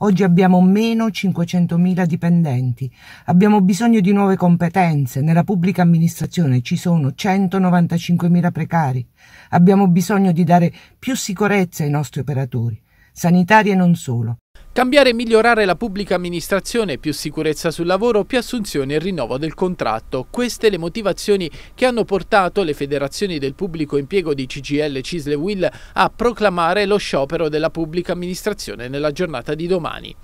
Oggi abbiamo meno 500.000 dipendenti, abbiamo bisogno di nuove competenze, nella pubblica amministrazione ci sono 195.000 precari, abbiamo bisogno di dare più sicurezza ai nostri operatori, sanitari e non solo, Cambiare e migliorare la pubblica amministrazione, più sicurezza sul lavoro, più assunzioni e rinnovo del contratto. Queste le motivazioni che hanno portato le federazioni del pubblico impiego di CGL Cisle Will a proclamare lo sciopero della pubblica amministrazione nella giornata di domani.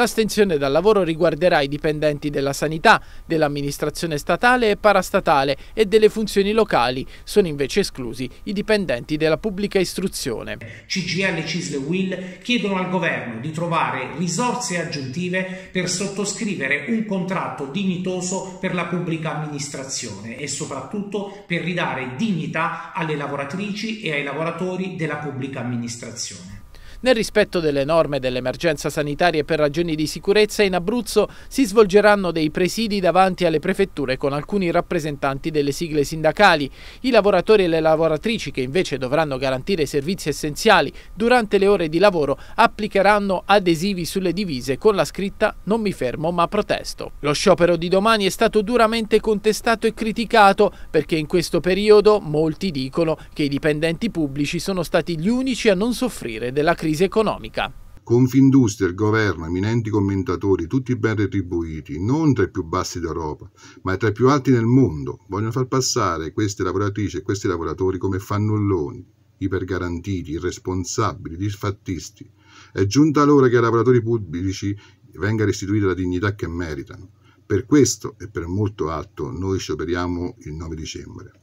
L'astensione dal lavoro riguarderà i dipendenti della sanità, dell'amministrazione statale e parastatale e delle funzioni locali. Sono invece esclusi i dipendenti della pubblica istruzione. CGL, e Cisle Will chiedono al governo di trovare risorse aggiuntive per sottoscrivere un contratto dignitoso per la pubblica amministrazione e soprattutto per ridare dignità alle lavoratrici e ai lavoratori della pubblica amministrazione. Nel rispetto delle norme dell'emergenza sanitaria per ragioni di sicurezza, in Abruzzo si svolgeranno dei presidi davanti alle prefetture con alcuni rappresentanti delle sigle sindacali. I lavoratori e le lavoratrici che invece dovranno garantire servizi essenziali durante le ore di lavoro applicheranno adesivi sulle divise con la scritta non mi fermo ma protesto. Lo sciopero di domani è stato duramente contestato e criticato perché in questo periodo molti dicono che i dipendenti pubblici sono stati gli unici a non soffrire della crisi crisi economica. Confindustria, il governo, eminenti commentatori, tutti ben retribuiti, non tra i più bassi d'Europa, ma tra i più alti nel mondo, vogliono far passare queste lavoratrici e questi lavoratori come fannulloni, ipergarantiti, irresponsabili, disfattisti. È giunta l'ora che ai lavoratori pubblici venga restituita la dignità che meritano. Per questo e per molto altro noi scioperiamo il 9 dicembre.